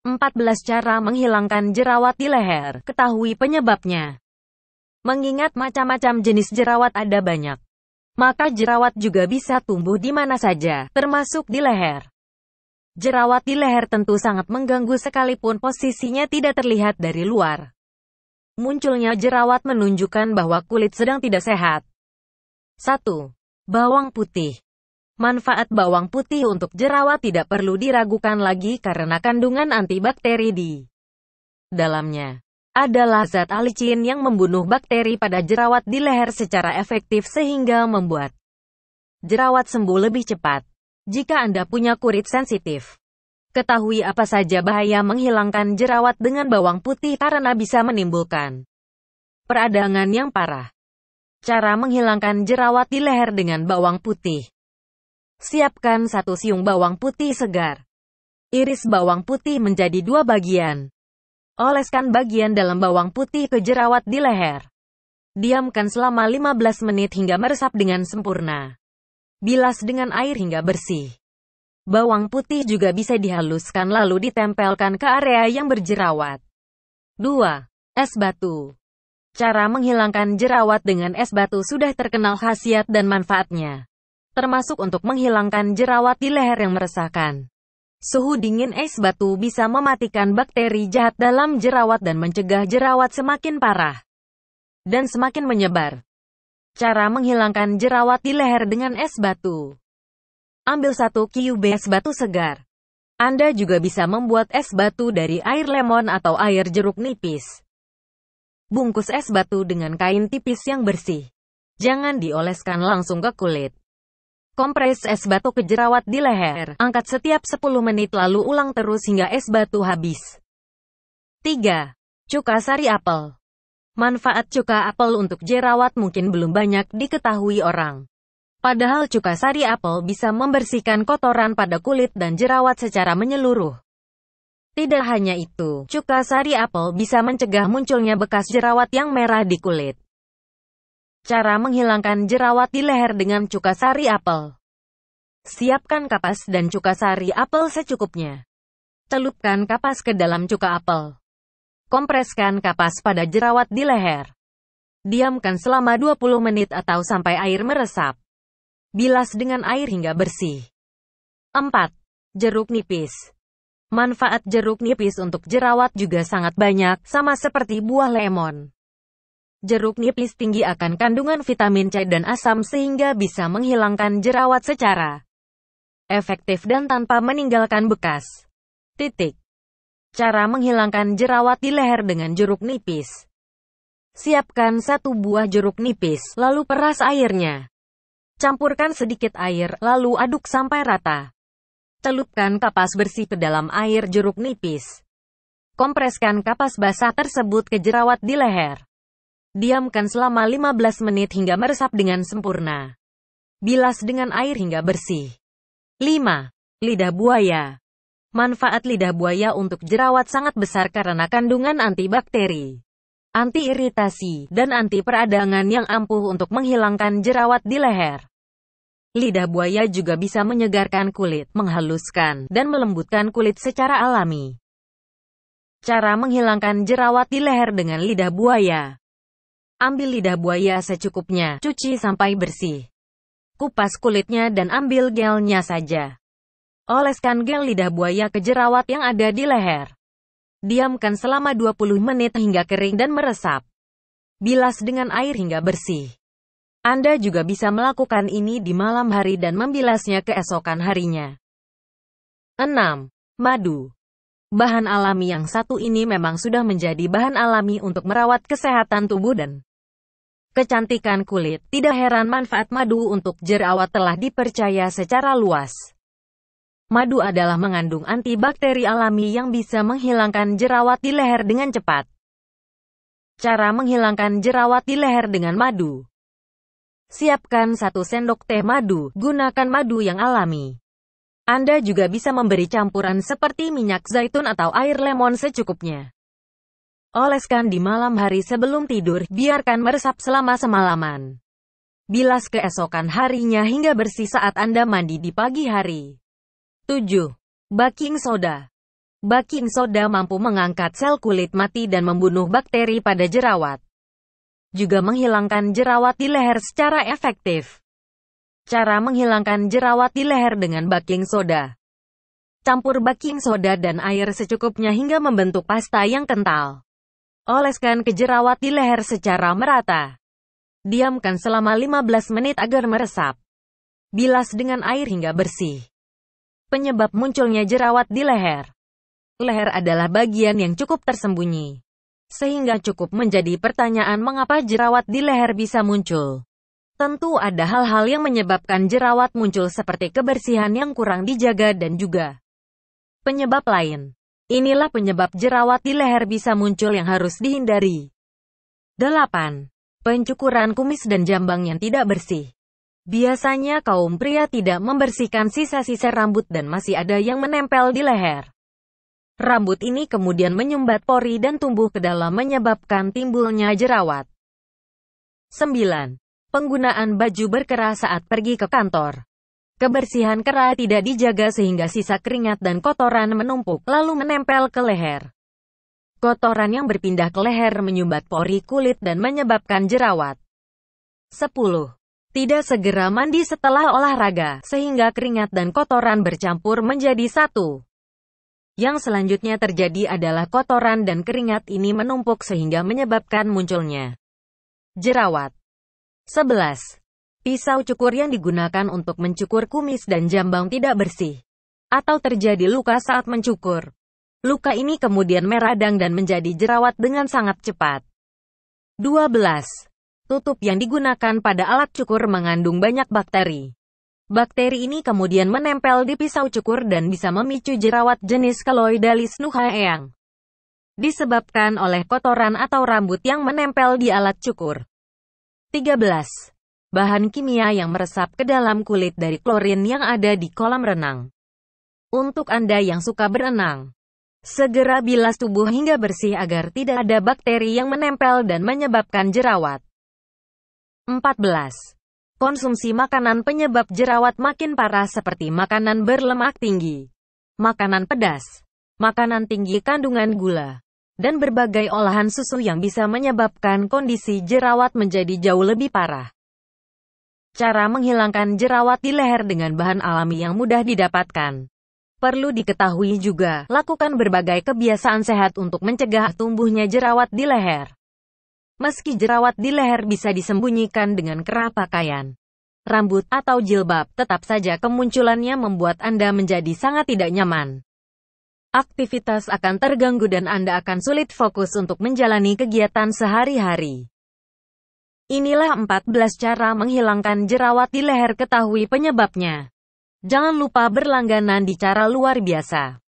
14 cara menghilangkan jerawat di leher. Ketahui penyebabnya. Mengingat macam-macam jenis jerawat ada banyak, maka jerawat juga bisa tumbuh di mana saja, termasuk di leher. Jerawat di leher tentu sangat mengganggu sekalipun posisinya tidak terlihat dari luar. Munculnya jerawat menunjukkan bahwa kulit sedang tidak sehat. 1. Bawang putih Manfaat bawang putih untuk jerawat tidak perlu diragukan lagi karena kandungan antibakteri di dalamnya. Adalah zat alicin yang membunuh bakteri pada jerawat di leher secara efektif sehingga membuat jerawat sembuh lebih cepat. Jika Anda punya kulit sensitif, ketahui apa saja bahaya menghilangkan jerawat dengan bawang putih karena bisa menimbulkan peradangan yang parah. Cara menghilangkan jerawat di leher dengan bawang putih Siapkan satu siung bawang putih segar. Iris bawang putih menjadi dua bagian. Oleskan bagian dalam bawang putih ke jerawat di leher. Diamkan selama 15 menit hingga meresap dengan sempurna. Bilas dengan air hingga bersih. Bawang putih juga bisa dihaluskan lalu ditempelkan ke area yang berjerawat. 2. Es batu. Cara menghilangkan jerawat dengan es batu sudah terkenal khasiat dan manfaatnya termasuk untuk menghilangkan jerawat di leher yang meresahkan. Suhu dingin es batu bisa mematikan bakteri jahat dalam jerawat dan mencegah jerawat semakin parah dan semakin menyebar. Cara menghilangkan jerawat di leher dengan es batu. Ambil satu cube es batu segar. Anda juga bisa membuat es batu dari air lemon atau air jeruk nipis. Bungkus es batu dengan kain tipis yang bersih. Jangan dioleskan langsung ke kulit. Kompres es batu ke jerawat di leher. Angkat setiap 10 menit lalu ulang terus hingga es batu habis. 3. Cuka sari apel. Manfaat cuka apel untuk jerawat mungkin belum banyak diketahui orang. Padahal cuka sari apel bisa membersihkan kotoran pada kulit dan jerawat secara menyeluruh. Tidak hanya itu, cuka sari apel bisa mencegah munculnya bekas jerawat yang merah di kulit. Cara menghilangkan jerawat di leher dengan cuka sari apel. Siapkan kapas dan cuka sari apel secukupnya. Celupkan kapas ke dalam cuka apel. Kompreskan kapas pada jerawat di leher. Diamkan selama 20 menit atau sampai air meresap. Bilas dengan air hingga bersih. 4. Jeruk nipis. Manfaat jeruk nipis untuk jerawat juga sangat banyak, sama seperti buah lemon. Jeruk nipis tinggi akan kandungan vitamin C dan asam sehingga bisa menghilangkan jerawat secara efektif dan tanpa meninggalkan bekas. Titik. Cara menghilangkan jerawat di leher dengan jeruk nipis. Siapkan satu buah jeruk nipis, lalu peras airnya. Campurkan sedikit air, lalu aduk sampai rata. Celupkan kapas bersih ke dalam air jeruk nipis. Kompreskan kapas basah tersebut ke jerawat di leher. Diamkan selama 15 menit hingga meresap dengan sempurna. Bilas dengan air hingga bersih. 5. Lidah buaya. Manfaat lidah buaya untuk jerawat sangat besar karena kandungan antibakteri, antiiritasi, dan anti peradangan yang ampuh untuk menghilangkan jerawat di leher. Lidah buaya juga bisa menyegarkan kulit, menghaluskan, dan melembutkan kulit secara alami. Cara menghilangkan jerawat di leher dengan lidah buaya Ambil lidah buaya secukupnya, cuci sampai bersih. Kupas kulitnya dan ambil gelnya saja. Oleskan gel lidah buaya ke jerawat yang ada di leher. Diamkan selama 20 menit hingga kering dan meresap. Bilas dengan air hingga bersih. Anda juga bisa melakukan ini di malam hari dan membilasnya keesokan harinya. 6. Madu Bahan alami yang satu ini memang sudah menjadi bahan alami untuk merawat kesehatan tubuh dan kecantikan kulit. Tidak heran manfaat madu untuk jerawat telah dipercaya secara luas. Madu adalah mengandung antibakteri alami yang bisa menghilangkan jerawat di leher dengan cepat. Cara menghilangkan jerawat di leher dengan madu. Siapkan 1 sendok teh madu, gunakan madu yang alami. Anda juga bisa memberi campuran seperti minyak zaitun atau air lemon secukupnya. Oleskan di malam hari sebelum tidur, biarkan meresap selama semalaman. Bilas keesokan harinya hingga bersih saat Anda mandi di pagi hari. 7. Baking soda Baking soda mampu mengangkat sel kulit mati dan membunuh bakteri pada jerawat. Juga menghilangkan jerawat di leher secara efektif. Cara menghilangkan jerawat di leher dengan baking soda. Campur baking soda dan air secukupnya hingga membentuk pasta yang kental. Oleskan ke jerawat di leher secara merata. Diamkan selama 15 menit agar meresap. Bilas dengan air hingga bersih. Penyebab munculnya jerawat di leher. Leher adalah bagian yang cukup tersembunyi. Sehingga cukup menjadi pertanyaan mengapa jerawat di leher bisa muncul. Tentu ada hal-hal yang menyebabkan jerawat muncul seperti kebersihan yang kurang dijaga dan juga penyebab lain. Inilah penyebab jerawat di leher bisa muncul yang harus dihindari. 8. Pencukuran kumis dan jambang yang tidak bersih. Biasanya kaum pria tidak membersihkan sisa-sisa rambut dan masih ada yang menempel di leher. Rambut ini kemudian menyumbat pori dan tumbuh ke dalam menyebabkan timbulnya jerawat. 9. Penggunaan baju berkerah saat pergi ke kantor. Kebersihan kera tidak dijaga sehingga sisa keringat dan kotoran menumpuk, lalu menempel ke leher. Kotoran yang berpindah ke leher menyumbat pori kulit dan menyebabkan jerawat. 10. Tidak segera mandi setelah olahraga, sehingga keringat dan kotoran bercampur menjadi satu. Yang selanjutnya terjadi adalah kotoran dan keringat ini menumpuk sehingga menyebabkan munculnya jerawat. 11. Pisau cukur yang digunakan untuk mencukur kumis dan jambang tidak bersih. Atau terjadi luka saat mencukur. Luka ini kemudian meradang dan menjadi jerawat dengan sangat cepat. 12. Tutup yang digunakan pada alat cukur mengandung banyak bakteri. Bakteri ini kemudian menempel di pisau cukur dan bisa memicu jerawat jenis keloidalis nuhaeang. Disebabkan oleh kotoran atau rambut yang menempel di alat cukur. 13 bahan kimia yang meresap ke dalam kulit dari klorin yang ada di kolam renang. Untuk Anda yang suka berenang, segera bilas tubuh hingga bersih agar tidak ada bakteri yang menempel dan menyebabkan jerawat. 14. Konsumsi makanan penyebab jerawat makin parah seperti makanan berlemak tinggi, makanan pedas, makanan tinggi kandungan gula, dan berbagai olahan susu yang bisa menyebabkan kondisi jerawat menjadi jauh lebih parah. Cara menghilangkan jerawat di leher dengan bahan alami yang mudah didapatkan. Perlu diketahui juga, lakukan berbagai kebiasaan sehat untuk mencegah tumbuhnya jerawat di leher. Meski jerawat di leher bisa disembunyikan dengan kerah pakaian, rambut, atau jilbab, tetap saja kemunculannya membuat Anda menjadi sangat tidak nyaman. Aktivitas akan terganggu dan Anda akan sulit fokus untuk menjalani kegiatan sehari-hari. Inilah 14 cara menghilangkan jerawat di leher ketahui penyebabnya. Jangan lupa berlangganan di cara luar biasa.